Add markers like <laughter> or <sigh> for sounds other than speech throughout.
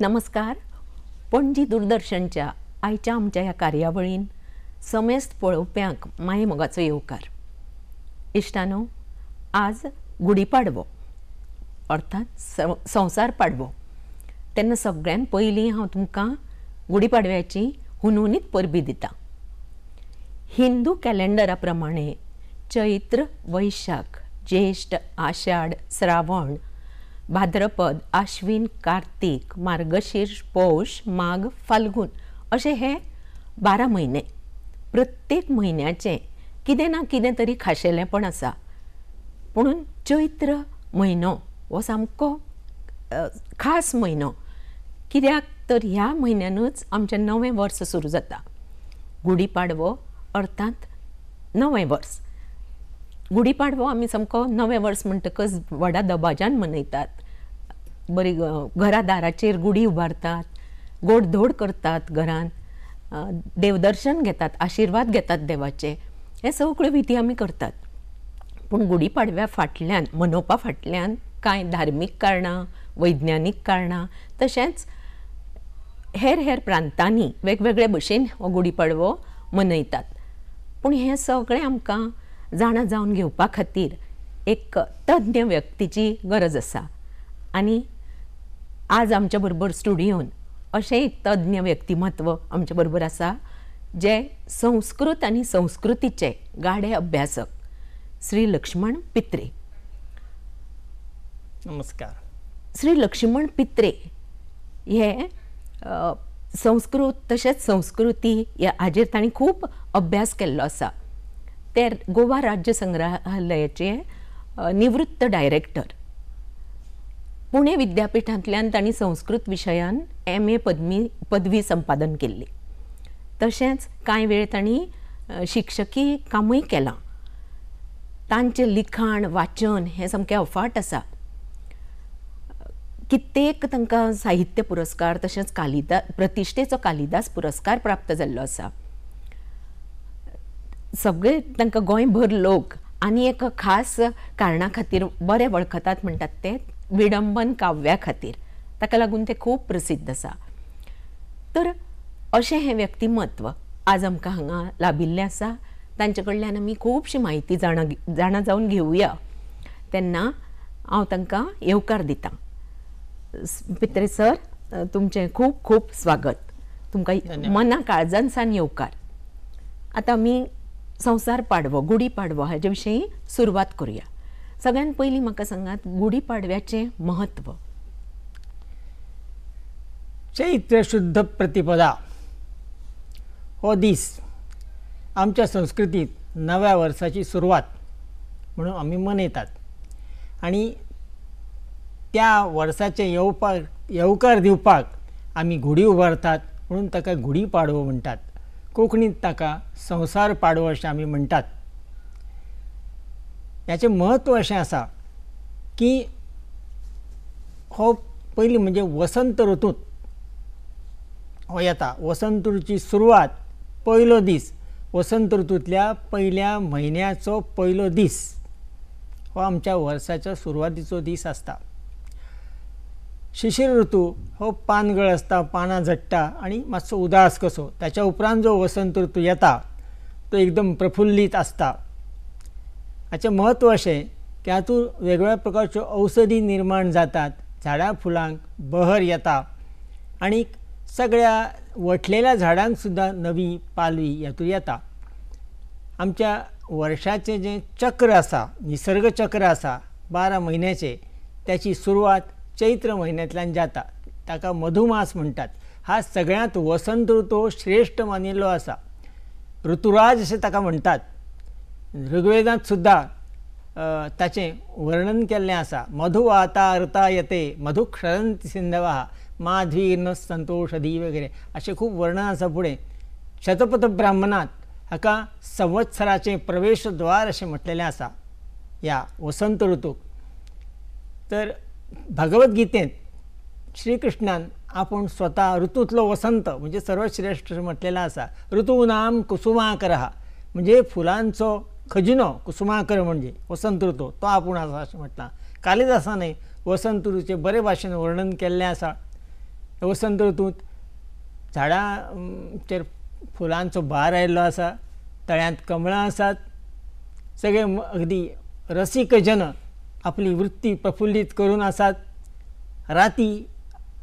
नमस्कार पणजी दूरदर्शनच्या आयच्या आमच्या ह्या कार्यावळीन समेस्त पळोवप्यांक मोगाचो येवकार इश्टानो आज गुढीपाडवो अर्थात संवसार पाडवो तेन्ना सगळ्यांत पयलीं हांव तुमकां गुढीपाडव्याची हुनहुनीत परबी दितां हिंदू कॅलेंडराप्रमाणे चैत्र वैशाख ज्येष्ठ आषाढ श्रावण भाद्रपद आश्विन कार्तिक मार्गशीर्ष पौष माघ फाल्गुन असे हे बारा महिने प्रत्येक महिन्याचे कितें ना कितें तरी खाशेलेंपण असा पुणून चैत्र महिनो हो सामको खास महिनो कित्याक तर ह्या म्हयन्यानूच आमचे नवे वर्स सुरू जाता गुढीपाडवो अर्थात नवें वर्स गुढीपाडवो आमी सामको नवें वर्स म्हणटकच व्हडा दबाज्यान मनयतात बरी घरा दाराचेर गुढी उबारतात गोडधोड करतात घरान देवदर्शन घेतात आशिर्वाद घेतात देवाचे हे सगळ्यो विधी आमी करतात पूण गुढीपाडव्या फाटल्यान मनोवपा फाटल्यान कांय धार्मीक कारणां वैज्ञानीक कारणां तशेंच हेर हेर प्रांतांनी वेगवेगळे भशेन हो गुढीपाडवो मनयतात पूण हें सगळें आमकां जाणा जावन घेवपा खातीर एक तज्ञ व्यक्तीची गरज आसा आनी आज आमच्या बरोबर स्टुडियोन अशें एक तज्ञ व्यक्तिमत्व आमच्या बरोबर आसा जे संस्कृत आनी संस्कृतीचे गाडे अभ्यासक श्री लक्ष्मण पित्रे नमस्कार श्री लक्ष्मण पित्रे हे संस्कृत तशेंच संस्कृती हाजेर तांणी खूब अभ्यास केल्लो आसा ते गोवा राज्य संग्रहालयाचे निवृत्त डायरेक्टर पुणे विद्यापीठांतल्यान तांणी संस्कृत विशयान एम ए पदवी पदवी संपादन केल्ली तशेंच कांय वेळ तांणी शिक्षकी कामूय केलां तांचें लिखाण वाचन हें सामकें अफाट आसा कित्येक तांकां साहित्य पुरस्कार तशेंच कालिदास प्रतिश्ठेचो कालिदास पुरस्कार प्राप्त जाल्लो आसा सगळे तांकां गोंयभर लोक आनी एका खास कारणा खातीर बरे वळखतात म्हणटात ते विडंबन काव्या खातीर ताका लागून तें खूब प्रसिद्ध आसा तर अशें हें व्यक्तिमत्व आज आमकां हांगा लाभिल्लें आसा तांचे कडल्यान आमी खुबशी म्हायती जाणा जाणा जावन घेवया तेन्ना हांव तांकां येवकार दितां पित्रे सर तुमचें खूब खूब स्वागत तुमकां मना काळजान सावन येवकार आतां आमी संसार पाडवो गुढी पाडवो विशयी सुरवात करूया सगळ्यात पहिली म्हाका सांगात गुढी पाडव्याचें महत्व चैत्र शुद्ध प्रतिपदा हो दीस आमच्या संस्कृतीत नव्या वर्षाची सुरुवात म्हणून आम्ही मनयतात आणि त्या वर्षाचे येवपाक येवकार दिवपाक आम्ही गुढी उभारतात म्हणून ताका गुढी पाडवो म्हणतात कोकणीत ताका संसार पाडवो अशें आमी म्हणटात याचें महत्व अशें आसा की हो पयलीं म्हणजे वसंत ऋतूत हो येता वसंत ऋतूची सुरवात पयलो दीस वसंत ऋतूतल्या पयल्या म्हयन्याचो पयलो दीस हो आमच्या वर्साच्या सुरवातीचो दीस आसता शिशिर ऋतू हो पानगळ असता पाना झट्टा आणि मातसो उदास कसो त्याच्या उपरांत जो वसंत ऋतू येता तो एकदम प्रफुल्लीत असता हाचें म्हत्व अशें की हातूंत वेगवेगळ्या प्रकारच्यो औषधी निर्माण जातात झाडां फुलांक बहर येता आणि सगळ्या वटलेल्या झाडांक सुद्दां नवी पालवी हातूंत येता आमच्या वर्षाचे जे चक्र असा निसर्ग चक्र असा बारा महिन्याचे त्याची सुरवात चैत्र महिन्यातल्यान जाता ताका मधुमास म्हणतात हा सगळ्यात वसंत ऋतू श्रेष्ठ मानिल्लो असा ऋतुराज असे ताका म्हणतात ऋग्वेदात सुद्धा ताचे वर्णन केल्लें आसा मधु ऋता येते मधु क्षरंत सिंधवा माधवी न धी वगैरे असे खूप वर्णन असा पुढे शतपथ ब्राह्मणात हाका संवत्सराचे प्रवेशद्वार असे म्हटलेले असा या वसंत ऋतू तर भगवद्गीतेत श्रीकृष्णान आपण स्वतः ऋतूतलो वसंत म्हणजे सर्वश्रेष्ठ म्हटलेला असा ऋतूनाम कुसुमाकर हा म्हणजे फुलांचं खजिनो कुसुमाकर म्हणजे वसंत ऋतू तो आपण असा अशें म्हटला कालिदासाने वसंत ऋतूचे बरे भाषेने वर्णन केल्लें असा वसंत ऋतूत झाडांचे फुलांचं भार आयिल्लो असा तळ्यांत कमळां आसात सगळे अगदी रसिकजन आपली वृत्ती प्रफुल्लित करून आसात राती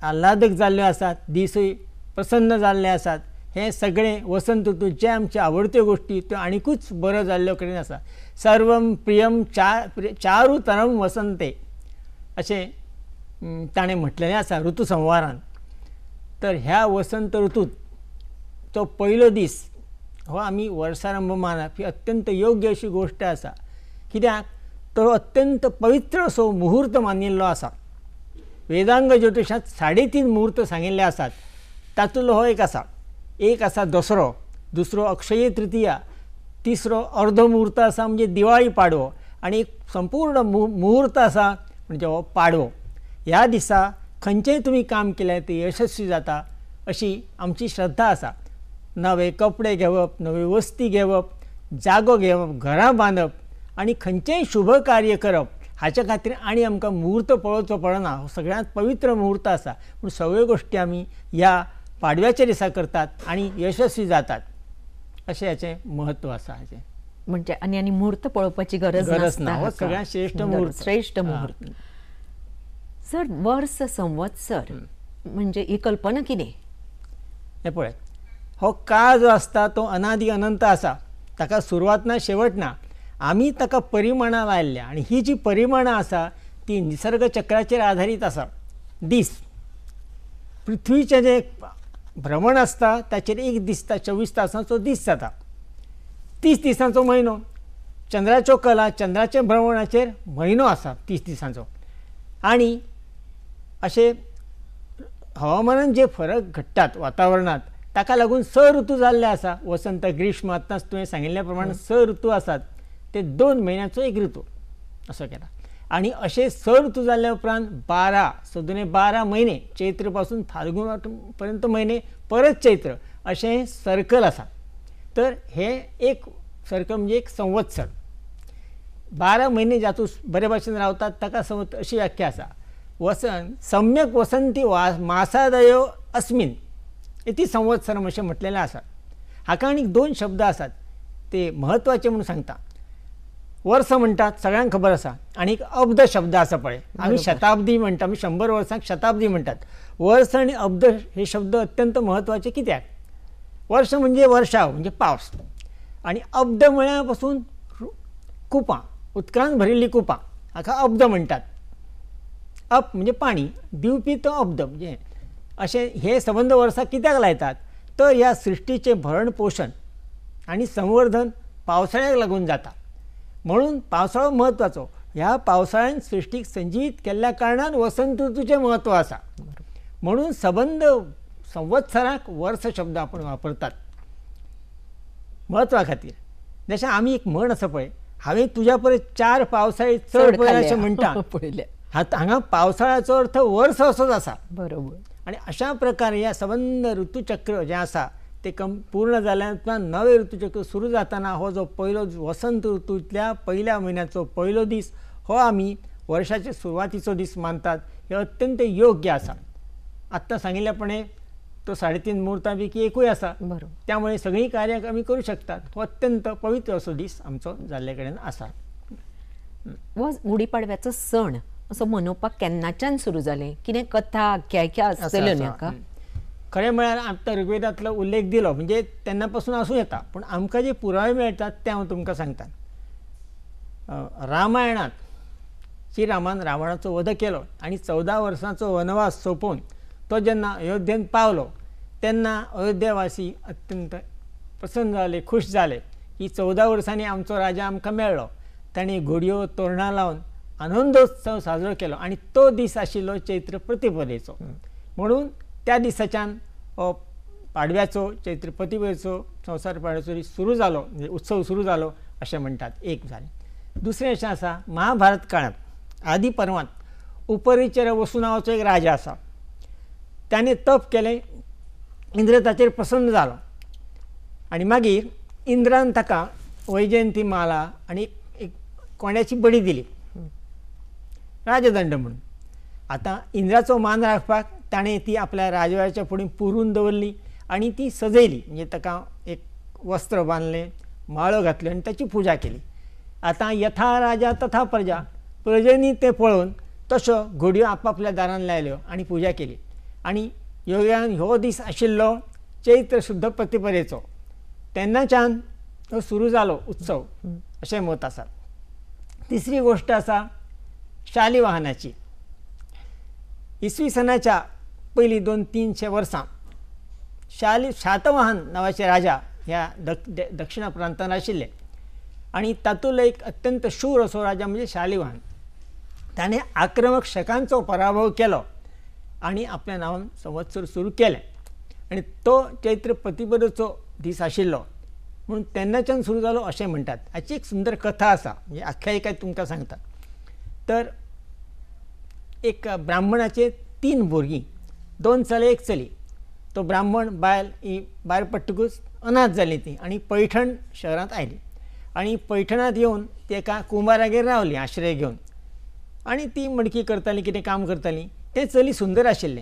आल्हादक जाल्ल्यो आसात दिसूय प्रसन्न जाल्ले आसात हे सगळे वसंत जे आमच्या आवडत्यो गोष्टी त्यो आनीकूच बरं जाल्ल्यो कडेन आसा सर्व प्रियम चार चारू तरम वसंते अशें ताणें म्हटलेलें आसा ऋतू संवारान तर ह्या वसंत ऋतूत तो पयलो दीस हो आमी वर्षारंभ मानप ही अत्यंत योग्य अशी गोष्ट आसा कित्याक तो अत्यंत पवित्र असो मुहूर्त मानिल्लो असा वेदांग ज्योतिषात साडेतीन मुहूर्त सांगितले असतात तातूंतलो हो एक असा एक असा दसरो दुसरो अक्षय तृतीया तिसरो अर्ध मुहूर्त आसा म्हणजे दिवाळी पाडवो आणि एक संपूर्ण मुहूर्त असा म्हणजे हो पाडवो ह्या दिसा खंयचेंय तुम्ही काम केले ते यशस्वी जाता अशी आमची श्रद्धा असा नवे कपडे घेवप नवी वस्ती घेवप जागो घेवप घरां बांधप आणि खंयचेंय शुभ कार्य करप हाच्या खातीर आणि आमकां मुहूर्त पळोवचो पडना हो सगळ्यांत पवित्र मुहूर्त आसा पूण सगळ्यो गोश्टी आमी ह्या पाडव्याच्या दिसा करतात आनी यशस्वी जातात अशें हाचें म्हत्व आसा हाचें म्हणजे आनी आनी मुहूर्त पळोवपाची गरज गरज ना हो सगळ्यांत श्रेश्ठ मुहूर्त श्रेश्ठ मुहूर्त सर वर्स संवत्सर म्हणजे ही कल्पना कितें हे पळय हो काळ जो आसता तो अनादी अनंत आसा ताका सुरवात ना शेवट ना आम्ही ताका परिमाणां लायल्या आणि ही जी परिमाणां आसा ती निसर्ग चक्राचेर आधारीत आसा दीस पृथ्वीचें जें भ्रमण आसता ताचेर एक दीस चोवीस तासांचो दीस जाता तीस दिसांचो म्हयनो चंद्राच्यो कला चंद्राचे भ्रमणाचेर म्हयनो आसा तीस दिसांचो आनी अशें हवामानांत जे फरक घडटात वातावरणांत ताका लागून स ऋतू जाल्ले आसा वसंत ग्रीष्म आतांच तुवें सांगिल्ल्या प्रमाण स ऋतू आसात ते दोन महिन्याचं एक ऋतू असं केला आणि असे सण ऋतू झाल्या उपरांत बारा सदुने बारा महिने चैत्र पासून पर्यंत महिने परत चैत्र असे सर्कल असा तर हे एक सर्कल म्हणजे एक संवत्सर बारा महिने जातूस बरे भाशेन रावतात तका संवत अशी व्याख्या असा वसन सम्यक वसंती वा मासादयो अस्मिन इति संवत्सर अशें म्हटलेलें असा हा कारण दोन शब्द असतात ते महत्त्वाचे म्हणून सांगता वर्ष म्हणतात सगळ्यांक खबर असा आणि एक अब्द शब्द असा पळे आम्ही शताब्दी म्हणतो आमी शंबर वर्सांक शताब्दी म्हणतात वर्ष आणि अब्द हे शब्द अत्यंत म्हत्वाचे कित्याक वर्ष म्हणजे वर्षाव म्हणजे पावस आणि अब्द म्हळ्या पासून कुपां उदकान भरिल्लीं कुपां हाका अब्द म्हणतात अप म्हणजे पाणी दिवपी तो अब्द म्हणजे असे हे संबंध वर्षा कित्याक लायतात तर या सृष्टीचे भरण पोषण आणि संवर्धन पावसाळ्याक लागून जाता म्हणून पावसाळो महत्वाचो ह्या पावसाळ्यान सृष्टीक संजीत केल्ल्या कारणान वसंत ऋतूचे म्हत्व आसा म्हणून सबंद संवत्सराक वर्स शब्द आपण वापरतात म्हत्वा खातीर जशें आमी एक म्हण आसा पळय हांवें तुज्या परस चार पावसाळी चड पळय अशें म्हणटा <laughs> हांगा पावसाळ्याचो अर्थ वर्स असोच आसा बरोबर आनी अशा प्रकारे ह्या सबंद ऋतुचक्र जें आसा ते कम पूर्ण झाल्यानंतर नवे ऋतूचे सुरू जाताना हो जो पयलो वसंत ऋतूतल्या पहिल्या महिन्याचा पयलो दीस हो आम्ही वर्षाचे सुरुवातीचा दीस मानतात हे अत्यंत योग्य असा आत्ता सांगितल्यापणे तो साडेतीन मुहूर्तां पैकी एकूय आसा त्यामुळे सगळी कार्य आमी करू शकतात हो अत्यंत पवित्र असो दीस आमचा जाल्ले असा व हो सण असं मनोपाक केन्नाच्यान सुरू झाले कितें कथा आख्यायिका असेल खरें म्हळ्यार आता ऋग्वेदांतलो उल्लेख दिलो म्हणजे त्यांनापासून असू आसूं येता पूण आमकां जे पुरावे मेळटात ते हांव तुमकां सांगता रामायणात श्री रामान रावणाचो वध केलो आणि चौदा वर्सांचो वनवास सोंपोवन तो जेन्ना अयोध्येन पावलो त्यांना अयोध्यावासी अत्यंत प्रसन्न झाले खुश झाले की चौदा वर्सांनी आमचो राजा आमकां मेळ्ळो ताणें घडयो तोरणां लावन आनंदोत्सव साजरो केलो आणि तो दीस आशिल्लो चैत्र प्रतिपदेचो म्हणून त्या दिसाच्यान पाडव्याचो चैत्रपती प्रतिवेचो संसार पाडव्याचो सुरू जालो म्हणजे उत्सव सुरू जालो असे म्हणतात एक झाले दुसरे अशें आसा महाभारत काळात आदी पर्वांत उपरिचर वसू नांवाचो एक राजा असा त्याने तप केले इंद्र ताचेर प्रसन्न जालो आणि मागीर इंद्रान ताका वैजयंती माला आणि एक कोण्याची बडी दिली राजदंड म्हणून आता इंद्राचो मान राखपाक त्याने ती आपल्या राजवाड्याच्या पुढे पुरून दवरली आणि ती सजेली म्हणजे तका एक वस्त्र बांधले माळं घातले आणि त्याची पूजा केली आता यथा राजा तथा प्रजा प्रजेनी ते पळून तसं घोडयो आपापल्या दारान लायल्यो आणि पूजा केली आणि योगान हो दीस आशिल्लो चैत्र शुद्ध प्रतिपरेचो तेन्नाच्यान तो सुरू जालो उत्सव असे मत आसा तिसरी गोष्ट असा शाली वाहनाची इसवी सणाच्या पहिली दोन तीनशे वर्सां शाली शातवाहन नांवाचे राजा ह्या दक्ष दक्षिणा प्रांतात आशिले आणि तातूंतलो एक अत्यंत शूर असो राजा म्हणजे शालिवाहन ताणें आक्रमक शकांचो पराभव केलो आणि आपल्या नांवान संवत्सर सुरू केले आणि तो चैत्र प्रतिपदेचो दीस आशिल्लो म्हणून तेन्नाच्यान सुरू जालो असे म्हणतात हाची एक सुंदर कथा असा म्हणजे आख्यायिका तुमकां सांगतात तर एक ब्राह्मणाचे तीन भुरगीं दोन चले एक चली तो ब्राह्मण बायल ही भायर पडटकूच अनाथ झाली ती आणि पैठण शहरात आली आणि पैठणात येऊन ती एका कुंभारागेर रावली आश्रय घेऊन आणि ती मडकी करताली कितें काम करताली ते चली सुंदर आशिल्लें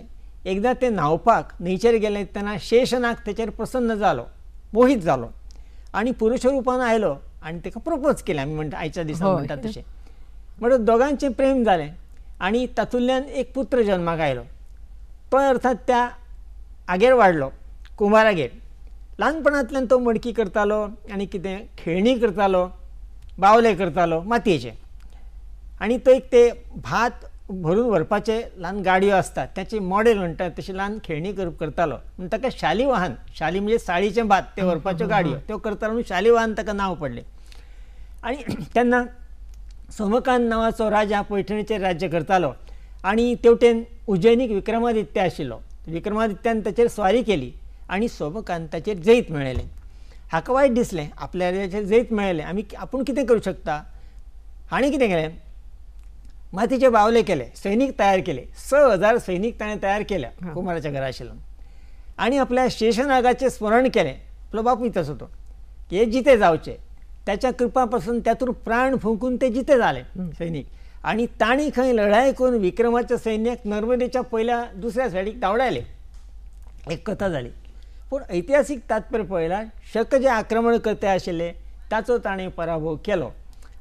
एकदां तें न्हावपाक न्हंयचेर गेलें तेन्ना शेषनाग तेचेर प्रसन्न जालो मोहित जालो आणि पुरुश रुपान आयलो आनी ताका प्रपोज केलें आमी म्हणटा आयच्या दिसा म्हणतात तशें दोघांचे प्रेम झाले आणि तातूंतल्यान एक पुत्र जल्माक आयलो पण अर्थात त्या आगेर वाडलो कुंभारागेर ल्हानपणांतल्यान तो मडकी करतालो आणि कितें खेळणी करतालो बावले करतालो मातयेचे आनी एक ते भात भरून व्हरपाचे ल्हान गाडयो असतात त्याचे मॉडेल म्हणटात तशी ल्हान खेळणी करतालो म्हण ताका शाली वाहन शाली म्हणजे साळीचें भात ते व्हरपाच्यो गाडयो त्यो करतालो म्हणून शाली वाहन ताका नांव पडले आनी <clears throat> तेन्ना सोमकांत नांवाचो राजा पैठणीचेर राज्य करतालो आणि तेवटेन उज्जैनीक विक्रमादित्य आशिल्लो विक्रमादित्यान ताचेर स्वारी केली आणि ताचेर जैत मेळयलें हाका वायट दिसलें आपल्याचेर जैत मेळयलें आमी आपूण कितें करूंक शकता हाणें कितें केलें मातीचे बावले केले सैनीक तयार केले स हजार सैनीक ताणें तयार केल्या कुमाराच्या घरा आशिल्लो आनी आपल्या शेषनागाचे स्मरण केलें आपलो बापूय तसो तो हे जिते जावचे त्याच्या कृपा त्यातून प्राण फुंकून ते जिते जाले सैनीक आणि ताणी खंय लढाई करून विक्रमाच्या सैन्याक नर्मदेच्या पहिल्या दुसऱ्या सायडीक धावडायले एक कथा झाली पूण ऐतिहासीक तात्पर्य पळयल्यार शक जे आक्रमण करते आशिल्ले ताचो ताणें पराभव केलो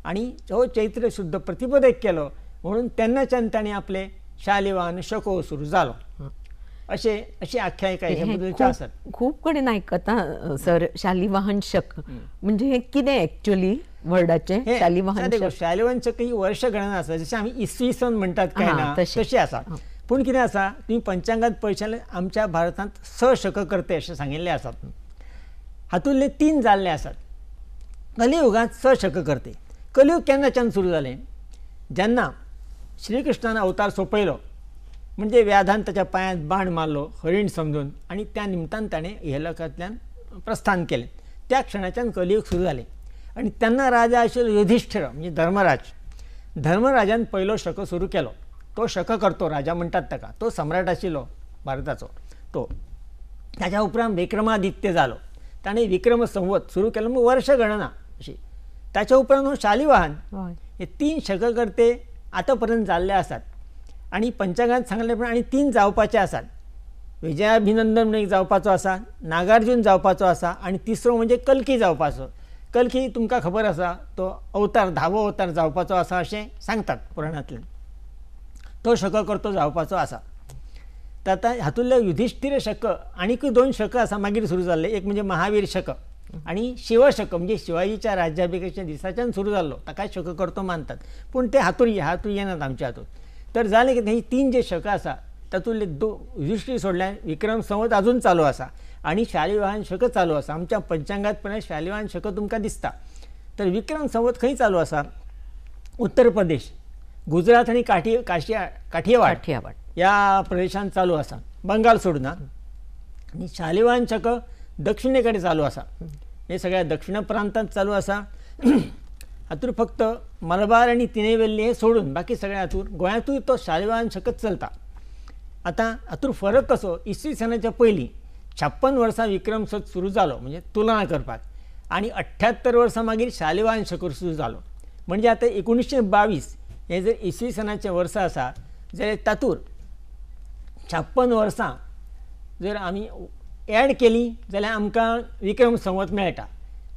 आणि हो चैत्र शुद्ध प्रतिपदक केलो म्हणून तेन्नाच्यान ताणें आपले शालिवान शको सुरू झालो असे अशी आख्यायिका ह्या आसात खूप कडेन आयकता सर शालिवाहन शक म्हणजे हे कितें ॲक्च्युली वर्डाचे शालिवाहन शालिवाहन चक्र ही वर्षगणना आसा जसे आमी इसवी सन म्हणतात काय ना तशी असा हो. पण कितें असा तुम्ही पंचांगात पळयशाल आमच्या भारतात स शक करते असे सांगितले असतात हातूंतले तीन जाल्ले असतात कलियुगात स शक करते कलियुग केन्नाच्यान सुरू झाले जेन्ना श्रीकृष्णाने अवतार सोपयलो म्हणजे व्याधान त्याच्या पायात बाण मारलो हरिण समजून आणि त्या निमतान ताणें हे प्रस्थान केले त्या क्षणाच्यान कलियुग सुरू झाले आणि त्यांना राजा आशिल्लो युधिष्ठिर म्हणजे धर्मराज धर्मराजान पयलो शक सुरू केलो तो शक करतो राजा म्हणतात त्या तो सम्राट आशिल्लो भारताचो तो त्याच्या उपरांत विक्रमादित्य झालो त्याने विक्रम संवत सुरू केलो म्हणजे वर्ष गणना अशी त्याच्या उपरांत शालिवाहन हे तीन शककर्ते आतां पर्यंत जाल्ले आसात आनी पंचांगात सांगले पण तीन जावपाचे आसात विजयाभिनंदन एक जावपाचो आसा नागार्जून जावपाचो आसा आणि तिसरो म्हणजे कल्की जावपाचो कलखी तुमका खबर आसा तो अवतार धावो अवतार जावपाचो आसा असे सांगतात पुराणातले तो शक करतो जावपाचो आसा तर आतां हातूंतले युधिष्ठिर शक आणि दोन शक असा मागीर सुरू झाले एक म्हणजे महावीर शक आणि शिवशक म्हणजे शिवाजीच्या राज्याभिषेकाच्या दिसाच्यान सुरू जाल्लो ताका शक करतो मानतात पण ते हातूंत हातूंत येणार आमच्या हातूंत तर झाले की ही तीन जे शक असा तातूंतले दो युधिष्ठिर सोडल्या विक्रम संवत अजून चालू असा आणि शालिवाहन शक चालू असा आमच्या पंचांगात पण शालिवाहन शक तुमका दिसता तर विक्रम संवत खंय चालू असा उत्तर प्रदेश गुजरात आणि काठी काशिया काठियावाड काठियावाड या प्रदेशात चालू असा बंगाल सोडून आणि शालिवाहन शक दक्षिणेकडे चालू असा हे सगळ्या दक्षिण प्रांतात चालू असा <clears throat> हातूर फक्त मलबार आणि तिनेवेल्ली हे सोडून बाकी सगळ्या हातूर गोयातूर तो शालिवाहन शकत चलता आता हातूर फरक कसो इसवी सणाच्या पहिली छप्पन वर्सां विक्रम सत सुरू जालो म्हणजे तुलना करपाक आणि अठ्ठ्यात्तर वर्सां मागीर शालिवान शकूर सुरू जालो म्हणजे आता एकोणीसशे बावीस हें जर इसवी सनाचें वर्ष आसा जाल्यार तातूंत छाप्पन वर्सां जर आमी एड केली जाल्यार आमकां विक्रम संवत मेळटा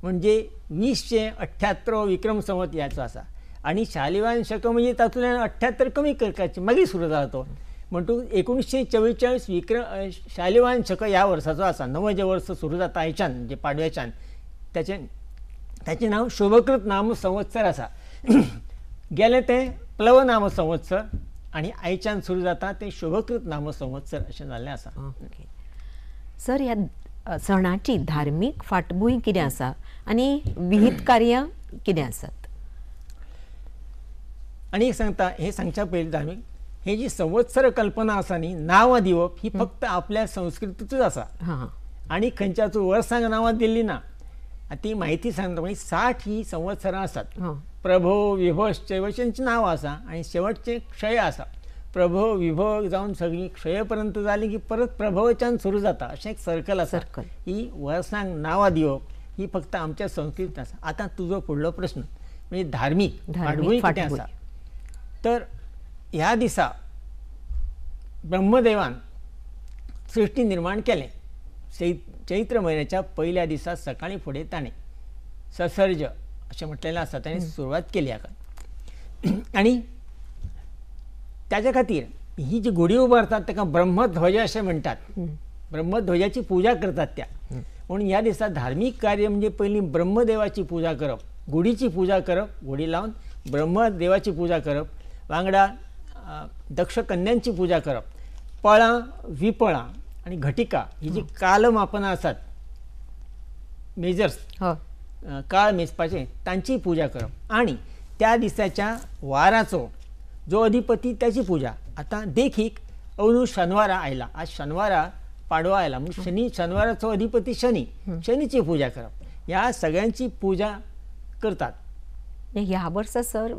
म्हणजे वीसशे अठ्ठ्यात्तर विक्रम संवत ह्याचो आसा आणि शालिवान शक म्हणजे तातूंतल्यान अठ्ठ्यात्तर कमी करपाचें मागीर सुरू जाता तो म्हणतो एकोणीसशे चव्वेचाळीस विक्रम शालिवान शक या वर्षाचा असा जे वर्ष सुरू जाता आयच्यान जे म्हणजे पाडव्याच्यान त्याचे त्याचे नाव शोभकृत नाम संवत्सर असा <clears throat> गेले ते प्लव नाम संवत्सर आणि आयच्यान सुरू जाता ते शोभकृत नाम संवत्सर असे झाले असा सर ह्या सणाची धार्मिक फाटभूंय किती असा आणि विहित कार्य कितें आसात आणि एक सांगता हे सांगच्या पहिले धार्मिक हे जी संवत्सर कल्पना नी नांवां दिवप ही फक्त आपल्या संस्कृतीतच असा आणि खंयच्याच वर्सांक नांवां दिली ना ती माहिती सांगता म्हणजे साठ ही संवत्सरां असतात प्रभो विभो नाव असा आणि शेवटचे क्षय असा प्रभो विभो जाऊन सगळी क्षय पर्यंत की परत प्रभवचन सुरू जाता असे एक सर्कल आसा सर्कल ही वर्सांक नांवां दिवप ही फक्त आमच्या संस्कृतीत आसा आतां तुजो फुडलो प्रश्न म्हणजे धार्मिक तर ह्या दिसा ब्रह्मदेवान सृष्टी निर्माण केले चै चैत्र महिन्याच्या पहिल्या दिसा सकाळी फुडें ताणे ससर्ज असे म्हटलेलं आसा त्याने सुरुवात केली हा आणि त्याच्या खातीर ही जी गुढी उभारतात त्या ब्रह्मध्वज असे म्हणतात ब्रह्मध्वजाची पूजा करतात त्या म्हणून ह्या दिसा धार्मिक कार्य म्हणजे पहिली ब्रह्मदेवाची पूजा करप गुढीची पूजा करप गुडी लावून ब्रह्मदेवाची पूजा करप वांगडा दक्ष कन्यांची पूजा करप पळां विपळां आणि घटिका ही जी कालमापनां असतात मेजर्स हो. काळ मेजपाचे त्यांची पूजा करप आणि त्या दिसाच्या वाराचो जो अधिपती त्याची पूजा आता देखीक अनु शनवारा आयला आज शनवारा पाडवा आयला म्हणून शनी शनवाराचो अधिपती शनी शनीची पूजा करप ह्या सगळ्यांची पूजा करतात ह्या वर्ष सर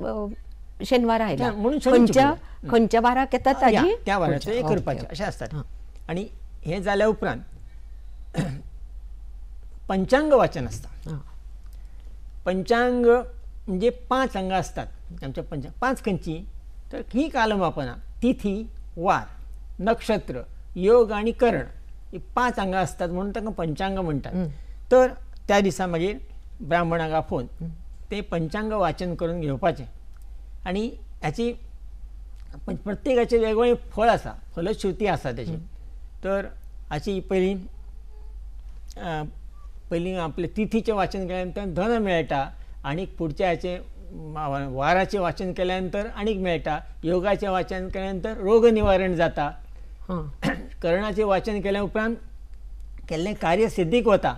शेनवार आहे म्हणून खंयच्या खंयच्या बारा केतात ताजी त्या वाराचो एक करपाचें अशें असतात आनी हें जाल्या उपरांत पंचांग वाचन आसता पंचांग म्हणजे पाच अंग असतात आमच्या पंचांग पाच खंयची तर ही कालमापना तिथी वार नक्षत्र योग आणि करण ही पाच अंग असतात म्हणून त्यांना पंचांग म्हणतात तर त्या दिसा मागीर ब्राह्मणाक आपोवन ते पंचांग वाचन करून घेवपाचे आणि ह्याची प्रत्येकाचे वेगवेगळे फळ असा फलश्रुती असा त्याची तर हाची पहिली पहिली आपले तिथीचे वाचन केल्यानंतर धन मिळटा आणि पुढच्या याचे वाराचे वाचन केल्यानंतर आणि मिळटा योगाचे वाचन केल्यानंतर रोग निवारण जाता कर्णाचें वाचन केल्या उपरांत केल्लें कार्य सिद्धीक होता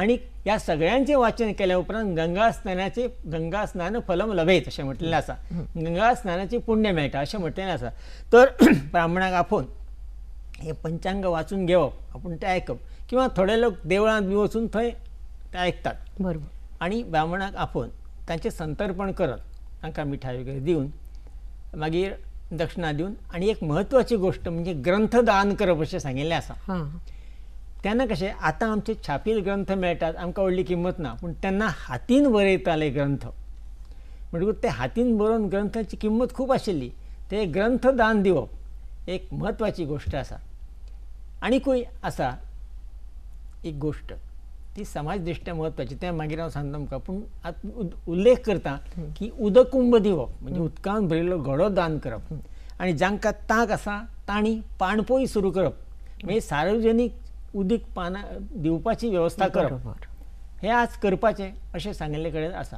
आणि या सगळ्यांचे वाचन केल्या उपरांत गंगा स्नानाचे गंगा स्नान फलम लभेत अशें म्हटलेले असा गंगा स्नानाचे पुण्य मेळटा अशें म्हटलेले आसा तर <clears throat> ब्राह्मणाक आपोवन हे पंचांग वाचून घेवप आपण ते ऐकप किंवा थोडे लोक देवळांत बी वचून थंय ते ऐकतात बरोबर आणि ब्राह्मणाक आपोवन त्यांचे संतर्पण करत तांकां मिठाई वगैरे देऊन मागीर दक्षिणा देऊन आणि एक महत्वाची गोष्ट म्हणजे ग्रंथ दान करप असे सांगिल्लें आसा त्यांना कसे आता आमचे छापील ग्रंथ मिळतात आमकां व्हडली किंमत ना पण त्यांना हातीन बरयताले ग्रंथ म्हणजे ते हातीन बरोवन ग्रंथाची किंमत खूब आशिल्ली ते ग्रंथ दान दिवप एक म्हत्वाची गोष्ट आसा आणिकूय आसा एक गोष्ट ती समाज दृश्ट्या ते तें मागीर हांव सांगता तुमकां पूण आत उल्लेख करता की उदकुंभ दिवप म्हणजे उदकान भरिल्लो घडो दान करप आणि जांकां तांक आसा तांणी पाणपोई सुरू करप म्हणजे सार्वजनीक उदीक पानां दिवपाची व्यवस्था करप हे आज करपाचे असे सांगिल्ले कडेन आसा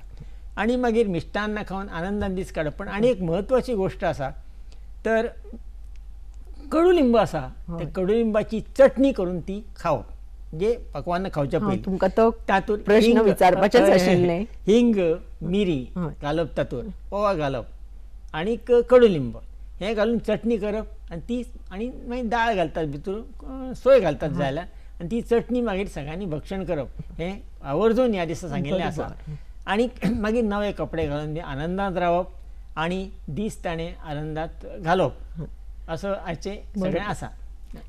आनी मागीर मिश्टान्न खावन आनंदान दीस काडप पण आनी एक म्हत्वाची गोश्ट आसा तर कडुलिंब आसा त्या कडुलिंबाची चटणी करून ती खावप जे पकवान खावच्या पयली तुमकां तो तातूंत प्रश्न हिंग मिरी घालप तातूंत ओवा घालप आनीक कडुलिंब हे घालून चटणी करप आणि ती आणि मागीर दाळ घालतात भितर सोय घालतात जायला आणि ती चटणी मागीर सगळ्यांनी भक्षण करप हे आवर्जून ह्या दिसा सांगिल्लें आसा आणि <clears throat> मागीर नवे कपडे घालून आनंदात रावप आणि दीस ताणें आनंदात घालप असं आजचें सगळें आसा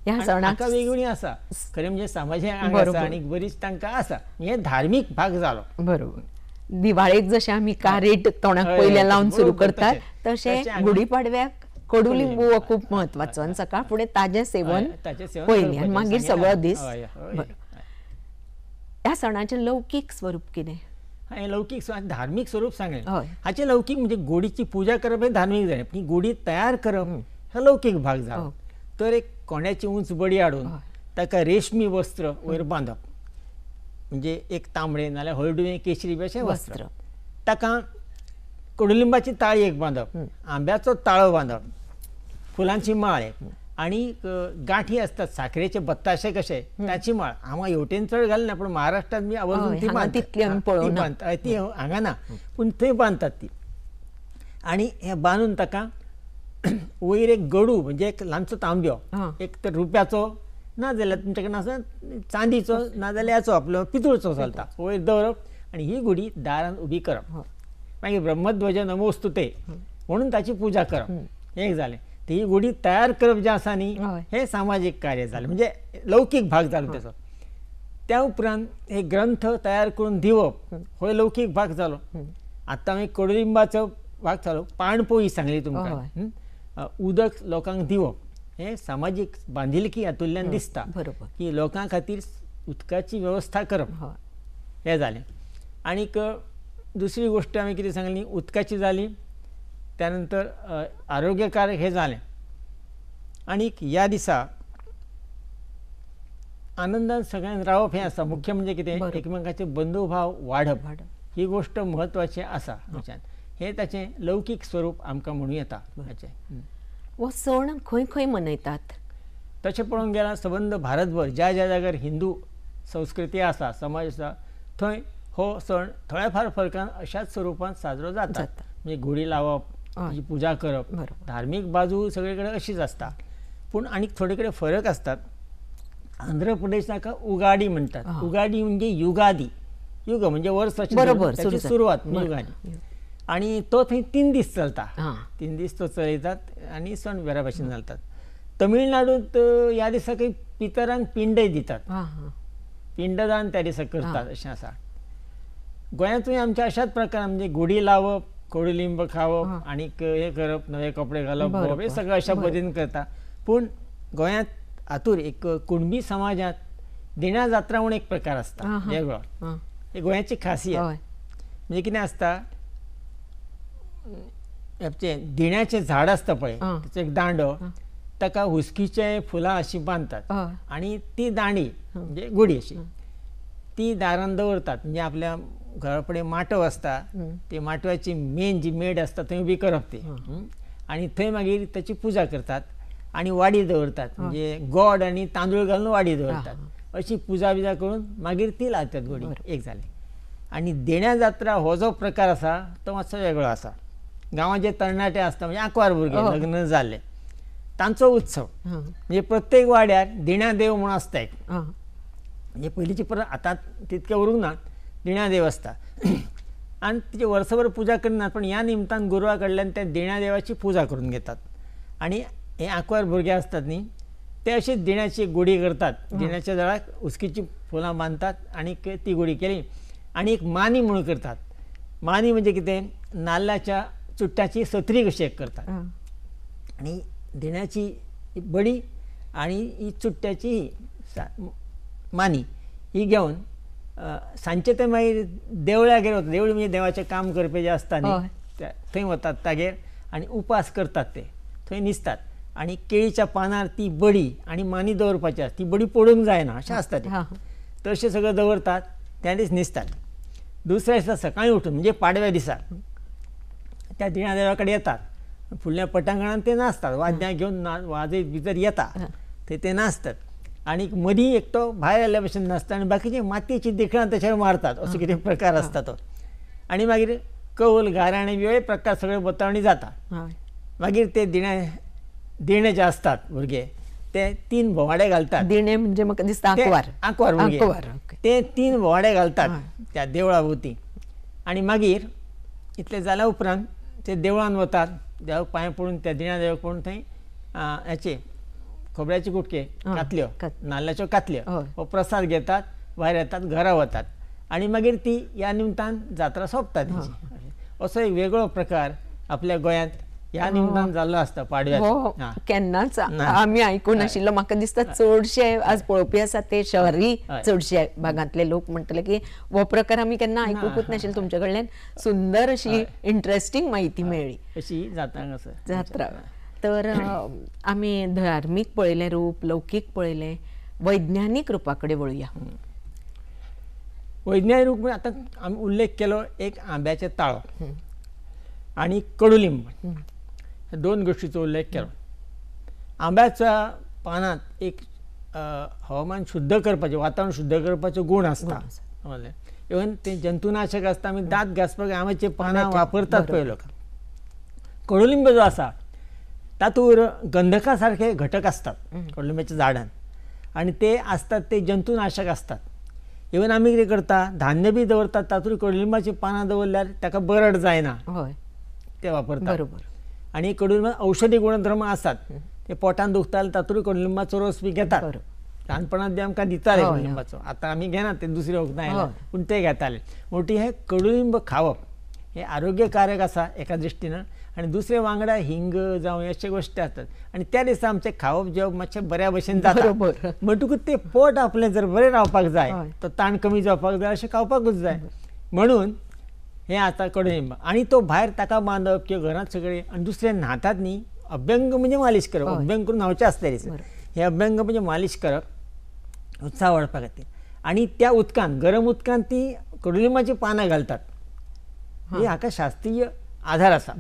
ह्या सणाक वेगळी आसा खरें म्हणजे समाजा आंग आसा आनी बरीच तांकां आसा हे धार्मीक भाग जालो बरोबर दिवाळेक जशें आमी कारेट तोंडाक पयलें लावन सुरू करतात तशें गुडी पाडव्याक कडुलिंबू खूप महत्वाचं आणि सकाळ पुढे ताजे सेवन पहिले आणि मागीर सगळं दिस या सणाचे लौकीक स्वरूप कितें हांवें लौकीक धार्मिक स्वरूप सांगेल हाचे लौकीक म्हणजे गोडीची पूजा करप हे धार्मीक जाय पूण गोडी तयार करप हा लौकिक भाग झाला हो. तर एक कोण्याची उंच बडी हाडून ताका रेशमी वस्त्र वयर बांधप म्हणजे एक तांबडे नाल्या हळडुवें केशरी बी वस्त्र ताका कडुलिंबाची ताळी एक बांदप आंब्याचो ताळो बांधप फुलांची माळ आहे आणि गाठी असतात साखरेचे बत्ताशे कसे त्याची माळ आम्हा एवटेन चढ घाल ना पण महाराष्ट्रात मी आवर्जून ती ती हांगा ना पण थंय बांधतात ती आणि हे बांधून ताका <clears throat> वयर एक गडू म्हणजे एक लांचो तांब्यो एक तर रुप्याचो ना जाल्यार तुमचे कडेन असो चांदीचो ना जाल्यार याचो आपलो पितूळचो चलता वयर दवरप आणि ही गुडी दारान उभी करप हो. मागीर ब्रह्मध्वज नमोस्तुते म्हणून ताची पूजा करप हे जालें ती गुढी तयार करप जे आसा न्ही हे सामाजीक कार्य झालं म्हणजे लौकिक भाग जालो त्याचा त्या उपरांत हे ग्रंथ तयार करून दिवप हो लौकीक भाग जालो आता हांवें कडुलिंबाचो भाग जालो पाणपोई सांगली तुमकां उदक लोकांक दिवप हे सामाजीक बांधिलकी हातूंतल्यान दिसता की लोकां खातीर उदकाची व्यवस्था करप हें जालें आनीक दुसरी गोष्ट हांवें कितें सांगली उदकाची जाली त्यानंतर आरोग्यकारक हे झाले आणि या दिसा आनंदान सगळ्यांना रावप हे असा मुख्य म्हणजे कितें एकमेकांचे बंधुभाव वाढप ही गोष्ट महत्वाची असा हे त्याचे लौकीक स्वरूप आमकां म्हणू येता हाचे हो सण खंय खंय मनयतात तशें पळोवंक गेल्यार सबंद भारतभर ज्या ज्या जाग्यार हिंदू संस्कृती आसा समाज आसा थंय हो सण थोड्या फार फरकान अशाच स्वरूपात साजरो जातात म्हणजे घोडी लावप ताची पूजा करप धार्मिक बाजू सगळीकडे अशीच असता पण आणि थोडेकडे फरक असतात आंध्र प्रदेश ताका उगाडी म्हणतात उगाडी म्हणजे युगादी युग म्हणजे वर्षाची बरोबर सुरवात युगादी आणि तो थंय तीन दीस चलता तीन दीस तो चलयतात आणि सण वेरा भाशेन चलतात तमिळनाडूत ह्या दिसा पितरांक पिंडय दितात पिंडदान त्या दिसा करतात अशें आसा गोंयांतूय आमच्या अशाच प्रकार म्हणजे गुढी लावप लिंब खावप आणि हे करप नवे कपडे घालप हे सगळं अशा पद्धतीन करता पण गोंयांत हातूर एक कुणबी समाजात दिण्या जात्रा म्हणून एक प्रकार असता वेगळो हे गोंयाची खासियत म्हणजे कितें आसता दिण्याचें झाड आसता पळय त्याचं एक दांडो ताका हुस्कीचे फुलां अशी बांधतात आणि ती दांडी म्हणजे गोडी अशी ती दारान दवरतात म्हणजे आपल्या घरापुढे माटव असता ते माटवाची मेन जी मेड असता थंय उभी करप ती आणि थंय मागीर त्याची पूजा करतात आणि वाडी दवरतात म्हणजे गोड आणि तांदूळ घालून वाडी दवरतात अशी पूजा बिजा करून मागीर ती लावतात गोडी एक जाली आणि देण्या जात्रा हो जो प्रकार असा तो मातसो वेगळो असा गावाचे जे तरणाटे आसता म्हणजे आंकवार भुरगे हो. लग्न झाले तांचो उत्सव म्हणजे प्रत्येक वाड्यार देण्या देव म्हणून असता एक म्हणजे पहिलीची परत आता तितके उरूंक ना देण्या देवस्था आणि तिची वर्षभर पूजा करणार पण या निमित्तानं ते त्या देवाची पूजा करून घेतात आणि हे आकवार भुरगे असतात नी ते असे देण्याची गोडी करतात देण्याच्या जळात उसकीची फुलां बांधतात आणि ती गोडी केली आणि एक मानी म्हणून करतात मानी म्हणजे किती नाल्लाच्या चुट्ट्याची सत्री कशी करतात आणि देण्याची बडी आणि ही चुट्ट्याची मानी ही घेऊन सांचे ते मागीर देवळ्या गेले होते देवळी म्हणजे देवाचे काम करपी जे असतात न्ही थंय वतात तागेर आणि उपास करतात ते थंय न्हिसतात आणि केळीच्या पानार ती बडी आणि मानी दवरपाची आसता ती बडी पडूंक जायना अशें आसता हो. ते तशें सगळें दवरतात त्या दीस न्हिसतात दुसऱ्या दिसा सकाळीं उठून म्हणजे पाडव्या दिसा त्या दिण्या देवाकडे कडेन येतात फुडल्या पटांगणान ते नाचतात वाद्यां घेवन ना वाजयत भितर येता थंय ते नाचतात आणि मधी एकटो भायर आयल्या भशेन आणि आनी बाकीची मातयेची देखणां मारतात असो किती प्रकार असतात आणि मागीर कौल गाराणे वेगळे प्रकार सगळे बोतावणी जाता मागीर ते दिणे दिणे जे असतात भुरगे ते तीन भोवाडे घालतात दिणे म्हणजे म्हाका दिसता आंकवार आंकवार ते तीन भोवाडे घालतात त्या देवळा भोवती आणि मागीर इतलें जाल्या उपरांत ते देवळांत वतात देवाक पांय पडून त्या दिण्या देवाक पडून थंय हेचे खोबऱ्याचे गुटके कातल्यो नाल्लाच्यो कातल्यो प्रसाद घेतात भायर येतात घरा वतात आनी मागीर ती ह्या निमतान जात्रा सोपतात असो एक वेगळो प्रकार आपल्या गोयात ह्या हो. निमतान जाल्लो आसता पाडव्या हो, केन्नाच आम्ही ऐकून आशिल्लो म्हाका दिसता चडशे आज पळोवपी आसा ते शहरी चडशे भागांतले लोक म्हणटले की हो प्रकार आम्ही केन्ना आयकुकूच नाशिल्लो तुमचे कडल्यान सुंदर अशी इंटरेस्टिंग माहिती मेळ्ळी अशी जात्रा जात्रा तर आम्ही धार्मिक पळले रूप लौकिक पळले वैज्ञानिक रूपाकडे वळूया वैज्ञानिक रूप रूप म्हणजे आता आम्ही उल्लेख केलो एक आंब्याचे ताळ आणि कडुलिंब दोन गोष्टीचा उल्लेख केला आंब्याच्या पानात एक हवामान शुद्ध करपाचे वातावरण शुद्ध करपाचो गूण आसता इवन ते जंतुनाशक आसता आम्ही दात घासपाक पानं वापरतात पळय लोक कडुलिंब जो आसा तातूर गंधकासारखे घटक असतात कडुलिंबाच्या झाडांत आणि ते असतात ते जंतुनाशक असतात इवन आम्ही कितें करता धान्य बी दवरतात तातूर कडुलिंबाची पानं दवरल्यार ताका बरड जायना होय ते वापरतात बरोबर आणि कडुलिंबा औषधी गुणधर्म असतात ते पोटान दुखता तातूर तातूंत कडुलिंबाचो रोस बी घेतात ल्हानपणांत बी आमकां दिताले कडुलिंबाचो आता आम्ही घेनात ते दुसरे वखद पण पूण ते घेताले मोठी हे कडुलिंब खावप हे आरोग्यकारक असा एका दृष्टीनं आणि दुसरे वांगडा हिंग जावं अशा गोष्टी असतात आणि त्या दिसा आमचे खावप जेवप मातशे बऱ्या भशेन जाता म्हणटकूच ते पोट आपले जर बरें रावपाक जाय तो ताण कमी जावपाक जाय अशें खावपाकूच जाय म्हणून हे आता कडून आणि तो भायर ताका बांदप किंवा घरांत सगळे आणि दुसरे न्हातात न्ही अभ्यंग म्हणजे मालीश करप अभ्यंग करून न्हावचें आसता हे अभ्यंग म्हणजे मालीश करप उत्साह वाडपा खातीर आणि त्या उदकांत गरम उदकांत ती कडुलिंबाची पानां घालतात हे हाका शास्त्रीय आधार असा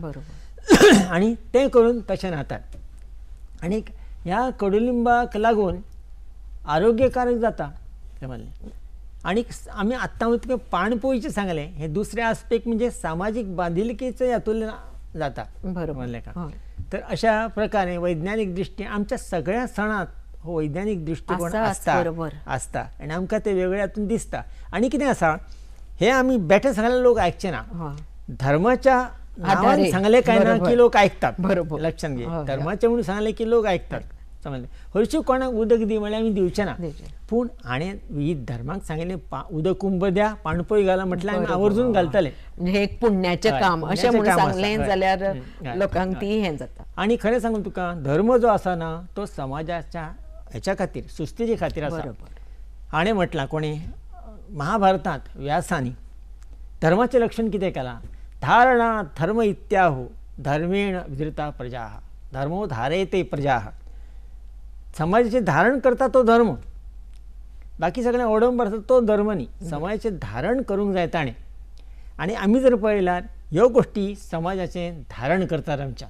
<coughs> आणि ते करून तशें राहतात आणि ह्या कडुलिंबाक लागून आरोग्यकारक जाता ते आणि आनीक आमी आत्तां इतकें पाणपोईचें सांगले हे दुसरे आस्पेक्ट म्हणजे सामाजीक बांधिलकीचं हातूंतल्यान जाता बरोबर का हो. तर अशा प्रकारे वैज्ञानिक दृष्टी आमच्या सगळ्या सणात हो वैज्ञानिक असता बरोबर आसता आणि आमकां ते वेगळ्यातून हातून दिसता आणि किती असा हे आम्ही बेठे सगळे लोक आयकचे ना हो. धर्माच्या सांगले काय ना की लोक ऐकतात बरोबर लक्षात घे हो, हो. धर्माच्या म्हणून सांगले की लोक ऐकतात समजले हरशी कोणाक उदक दी म्हणजे आमी दिवचे ना पूण हाणे ही धर्माक सांगिल्लें उदक कुंभ द्या पाणपोय घाला म्हटल्यार आमी आवर्जून घालतले म्हणजे एक पुण्याचें काम असे म्हणून सांगले जाल्यार लोकांक ती हें जाता आनी खरें सांगू तुका धर्म जो असा ना तो समाजाच्या हेच्या खातीर सुस्तेचे खातीर असा हाणे म्हटलां कोणी महाभारतात व्यासांनी धर्माचे लक्षण कितें केला धारणा धर्म इत्याहो धर्मेण विधृता प्रजा धर्मो धारेते प्रजा समाजाचे धारण करता तो धर्म बाकी सगळ्या ओढंबर असतात तो धर्म नाही समाजाचे धारण करून जाय ताणें आणि आम्ही जर पळयल्यार ह्यो गोष्टी समाजाचे धारण करतात आमच्या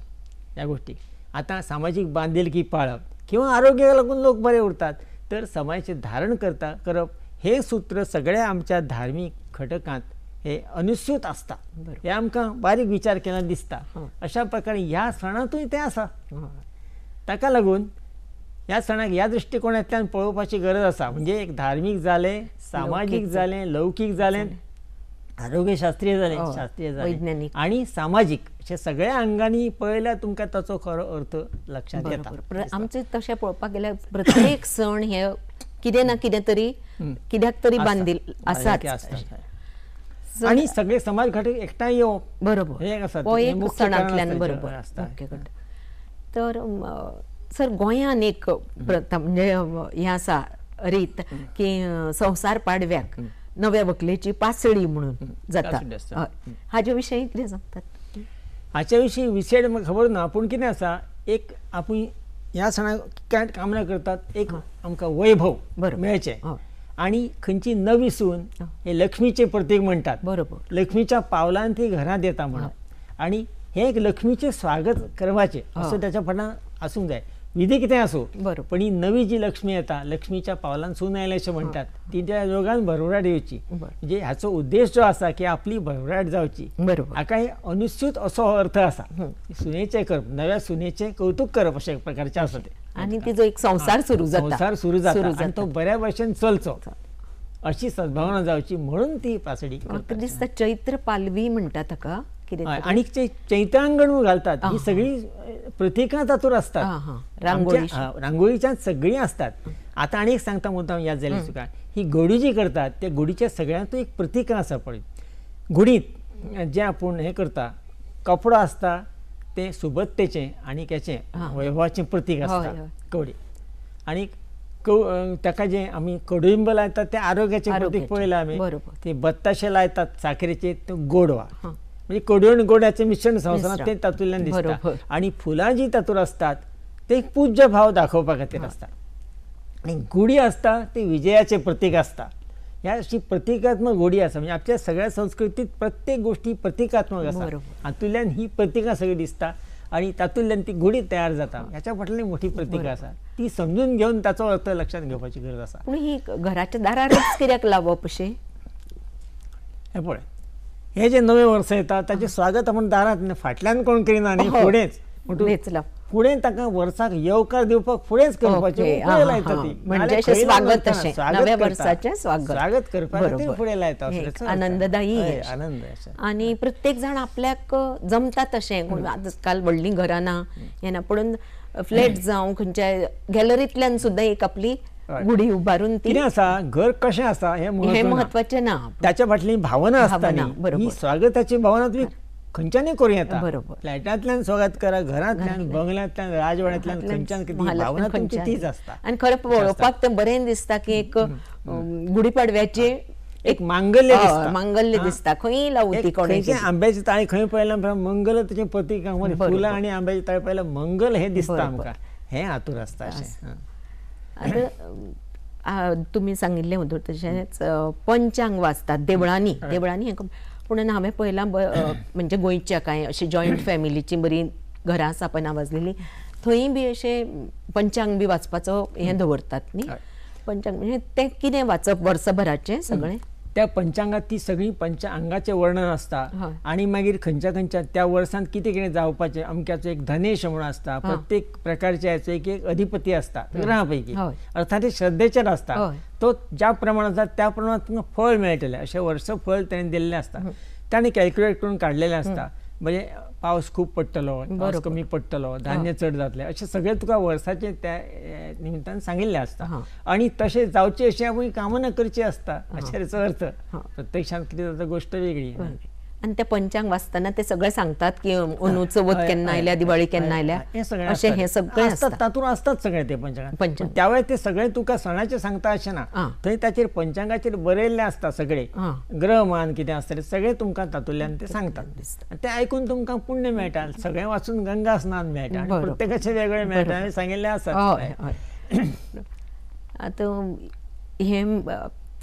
ह्या गोष्टी आता सामाजिक बांधिलकी पाळप किंवा आरोग्याक लागून लोक बरे उरतात तर समाजाचे धारण करता करप हे सूत्र सगळ्या आमच्या धार्मिक घटकात हे अनुसूत असता हे आमकां बारीक विचार केला दिसता अशा प्रकारे ह्या सणांतूय ते आसा ताका लागून ह्या सणाक ह्या दृश्टीकोनांतल्यान पळोवपाची गरज आसा म्हणजे एक धार्मीक जालें सामाजीक जालें लौकीक जालें आरोग्यशास्त्रीय जालें हो. शास्त्रीय जाले आनी सामाजीक अशें सगळ्या अंगांनी पळयल्यार तुमकां ताचो खरो अर्थ लक्षांत येता आमचे तशें पळोवपाक गेल्यार प्रत्येक सण हे कितें ना कितें तरी कित्याक तरी बांदिल आसा आणि सगळे समाज हो. हो, घटक एकठांय येऊ बरोबर बरोबर तर सर गोंयान एक प्रथा म्हणजे हे असा रीत की संसार पाडव्याक नव्या वकलेची पासळी म्हणून जाता हय हाजे विशयी कितें सांगतात हाच्या विषयी विषय खबर ना पण किती असा एक आपण ह्या सणाक कामना करतात एक आमकां वैभव मेळचें हो. आणि खंची नवी सून हे लक्ष्मीचे प्रतीक म्हणतात बरोबर लक्ष्मीच्या पावलान ती घरात येता म्हणून आणि हे एक लक्ष्मीचे स्वागत करवाचे असं त्याच्या फटना जाय विधी किती असो बरोबर पण ही नवी जी लक्ष्मी येतात लक्ष्मीच्या पावलान सून म्हणतात अशें म्हणटात तिच्या योगान भरभराट येऊची म्हणजे उद्देश जो असा की आपली भरभराट जावची हाका हे अनुसूत असो अर्थ असा सुनेचे करप नव्या सुनेचे कौतुक करप अशा प्रकारचे आसा आणि तिचं एक संसार सुरू संसार सुरू सुरू आणि तो बऱ्या भाषेन चलचो अशी सद्भावना जावची म्हणून ती पासडी दिसता चैत्र पालवी म्हणतात का आणि चैत्रांगण घालतात ही सगळी प्रतिका तातूर असतात रांगोळी रांगोळीच्या सगळी असतात आता आणि एक सांगता मुद्दाम याद झाली ही गोडी जी करतात त्या घोडीच्या सगळ्यात एक प्रतिका आसा पळय घोडीत जे आपण हे करता कपडो असता ते सुबत्तेचे आणि त्याचे वैभवाचे प्रतीक असतात कवडी आणि ताका जे आम्ही कडुंब लायतात ते आरोग्याचे प्रतीक पळलं आम्ही ते बत्ताशे लायतात साखरेचे तो गोडवा म्हणजे आणि गोड्याचे मिश्रण संवसारात ते तातूंतल्यान दिसतात आणि फुलां जी तातूंत असतात ते पूज्य भाव दाखोवपा खातीर असतात आणि गुडी असता ती विजयाचे प्रतीक असतात या अशी प्रतिकात्मक गोडी असा म्हणजे आपल्या सगळ्या संस्कृतीत प्रत्येक गोष्टी प्रतिकात्मक असतात अतुल्यान ही प्रतिका सगळी दिसता आणि तातुल्यान ती गोडी तयार जाता ह्याच्या फाटली मोठी प्रतिका असा ती समजून घेऊन त्याचा अर्थ लक्षात घेवपाची गरज असा पूण ही घराच्या दारा कित्याक लावप अशें हे पळय हे जे नवे वर्ष येता त्याचे स्वागत आपण दारात फाटल्यान कोण करिना आणि हो. पुढेच म्हणून फुडें ताका वर्साक येवकार दिवपाक फुडेंच करपाचे म्हणजे स्वागत स्वागत स्वागत फुडें लायता आनंददायी आनंद आनी प्रत्येक जाण आपल्याक जमता तशें कोण आजकाल व्हडलीं घराना ना पूण फ्लॅट जावं खंयच्या गॅलरींतल्यान सुद्दां एक आपली गुडी उभारून कितें आसा घर कशें आसा हे महत्वाचें ना ताच्या फाटली भावना आसता ही स्वागताची भावना तुमी खंयच्यानय करूं येतात बरोबर फ्लॅटातल्या स्वागत करा घरांतल्यान बंगल्यातल्या राजवाड्यांतल्यान खंयच्यान कितें भावना तुमची तीच आसता आनी खरें पळोवपाक ते बरें दिसता की एक गुढीपाडव्याचे एक मांगल्य मांगल्य दिसता खंय लावूं ती आंब्याची ताळी खंय पळयला मंगल पती प्रतीक फुलां आणि आंब्याची ताळी पळयला मंगल हे दिसता आमकां हे हातूर आसता अशें आतां तुमी सांगिल्लें तशेंच पंचांग वाचतात देवळांनी देवळांनी पूण हांवें पहिला म्हणजे गोंयच्या कांय अशी जॉयंट फॅमिलीची बरी घरां आसा पळय नावाजलेलीं थंय बी अशें पंचांग बी वाचपाचो हें दवरतात न्ही पंचांग म्हणजे तें कितें वाचप वर्सभराचें सगळें त्या पंचांगात ती पंच अंगाचे वर्णन आसता आणि मागीर खंयच्या खंयच्या त्या वर्सांत किती कितें जावपाचे अमक्याचो एक धनेश म्हणून आसता प्रत्येक प्रकारचे याचे एक एक अधिपती आसता ग्रहापैकी पैकी अर्थात ते श्रद्धेचेर आसता तो ज्या प्रमाणात त्या प्रमाणात तुमकां फळ मिळतेले असे वर्ष फळ ताणें दिलेले आसता ताणें कॅल्क्युलेट करून काढलेले असतात म्हणजे पाऊस खूप पडटलो पाऊस कमी पडटलो धान्य चड जातले असे सगळे तुका वर्साचे त्या निमित्तान सांगिल्ले आसता आणि तसे जावचे अशी हांवें कामना करची आसता अशें अर्थ प्रत्यक्षात कितें जाता गोश्ट वेगळी आणि त्या पंचांग वाचताना ते सगळं सांगतात की अनुचं केन्ना आयल्या दिवाळी केन्ना आयल्या असे हे सगळे असतात तातून असतात सगळे ते पंचांग पंचांग त्यावेळेस ते सगळे तुका सणाचे सांगता असे ना थंय ताचेर पंचांगाचेर बरयल्ले असतात सगळे मान किती असतात सगळे तुमकां तातूंतल्यान ते सांगतात ते आयकून तुमकां पुण्य मेळटा सगळे वाचून गंगा स्नान मेळटा प्रत्येकाचे वेगळे मेळटा आनी सांगिल्लें आसा आता हे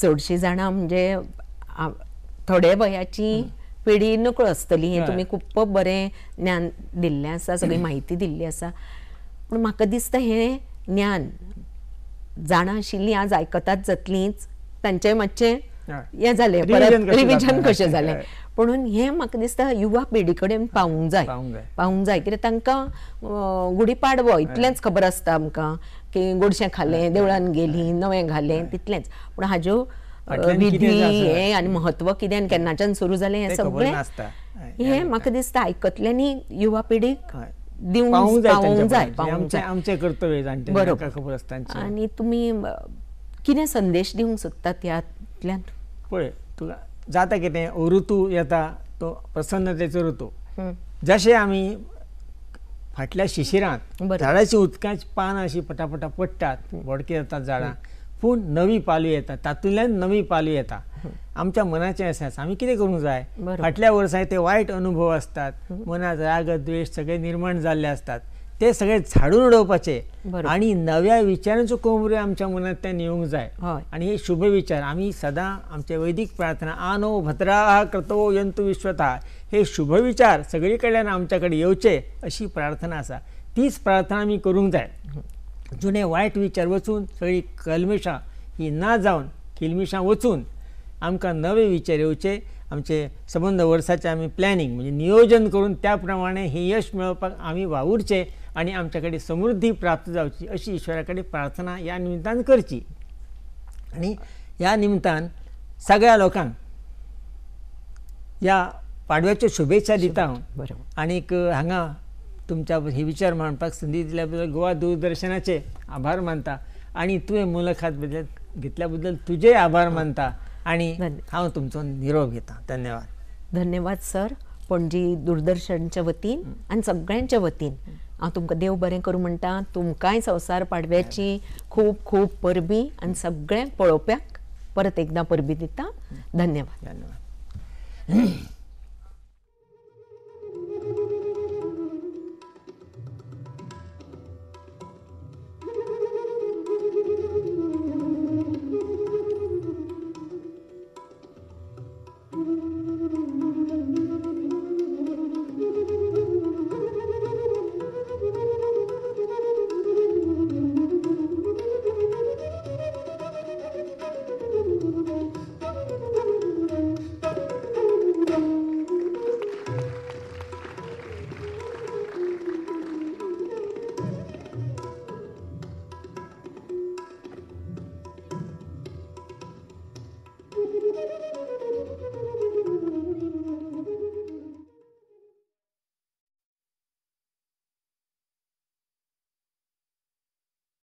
चडशीं जाणां म्हणजे थोड्या वयाची पिढी नकळ असतली हे तुम्ही खूप बरे ज्ञान दिल्लें आसा सगळी माहिती दिल्ली आसा पण म्हाका दिसता हे ज्ञान जाणा आशिल्ली आज आयकतात जातलीच त्यांचे मातशें हे जालें रिव्हिजन झाले कशें जालें म्हणून म्हाका दिसता युवा पिढी कडेन पावूंक जाय पावूंक जाय कित्याक तांकां पाडवो इतलेंच खबर आसता आमकां की गोडशें खालें देवळान गेली नवें घालें तितलेंच पूण हाज्यो विधी हे आनी महत्व किद्यान केन्नाच्यान सुरू झाले हे सगळे हे म्हाका दिसता आयकतल्यांनी युवा पिढीक दिवंक जाय आमचें कर्तव्य खबर आसता आनी तुमी कितें संदेश देऊ सोदतात ह्यातल्यान पळय तुका जाता कितें ऋतू येता तो प्रसन्नतेचो ऋतू जसे आम्ही फाटल्या शिशिरात झाडाची उदकाची पानां अशी पटापटा पडटात वडके जातात झाडां पूण नवी पालू येतात तातूंतल्यान नवी पालू येता आमच्या मनाचे अशें आम्ही किती करू जाय फाटल्या वर्साय ते वायट अनुभव असतात मनात राग द्वेष सगळे निर्माण झाले असतात ते सगळे झाडून उडवपाचे आणि नव्या विचारांचं कोमरे आमच्या त्या येवंक जाय आणि हे शुभ विचार आम्ही सदा आमच्या वैदीक प्रार्थना आनो भद्रा कर्तो यंतु विश्वता हे शुभ विचार सगळी आमच्याकडे येऊचे अशी प्रार्थना असा तीच प्रार्थना आम्ही करूंक जाय जुने वाईट विचार वचून सगळीं कलमिशां ही ना जावन किलमिशां वचून आमकां नवे विचार येवचे आमचे संबंद वर्साचें आमी प्लॅनिंग म्हणजे नियोजन करून त्या प्रमाणे हे यश मेळोवपाक आमी वावुरचे आनी आमचे कडेन समृद्धी प्राप्त जावची अशी ईश्वराकडे कडेन प्रार्थना ह्या निमित्तान करची आनी ह्या निमित्तान सगळ्या लोकांक ह्या पाडव्याच्यो शुभेच्छा दिता हांव आनीक हांगा तुमच्या हे विचार मांडपाक संधी दिल्याबद्दल गोवा दूरदर्शनाचे आभार मानता आणि तुवें मुलाखत बद्दल घेतल्याबद्दल तुझे आभार मानता आणि हांव तुमचो निरोप घेता धन्यवाद धन्यवाद सर पणजी दूरदर्शनच्या वतीन आणि सगळ्यांच्या वतीन हांव तुमकां देव बरें करूं म्हणटा तुमकांय संवसार पाडव्याची खूब खूब परबी आनी सगळ्यांक पळोवप्याक परत एकदां परबी दिता धन्यवाद धन्यवाद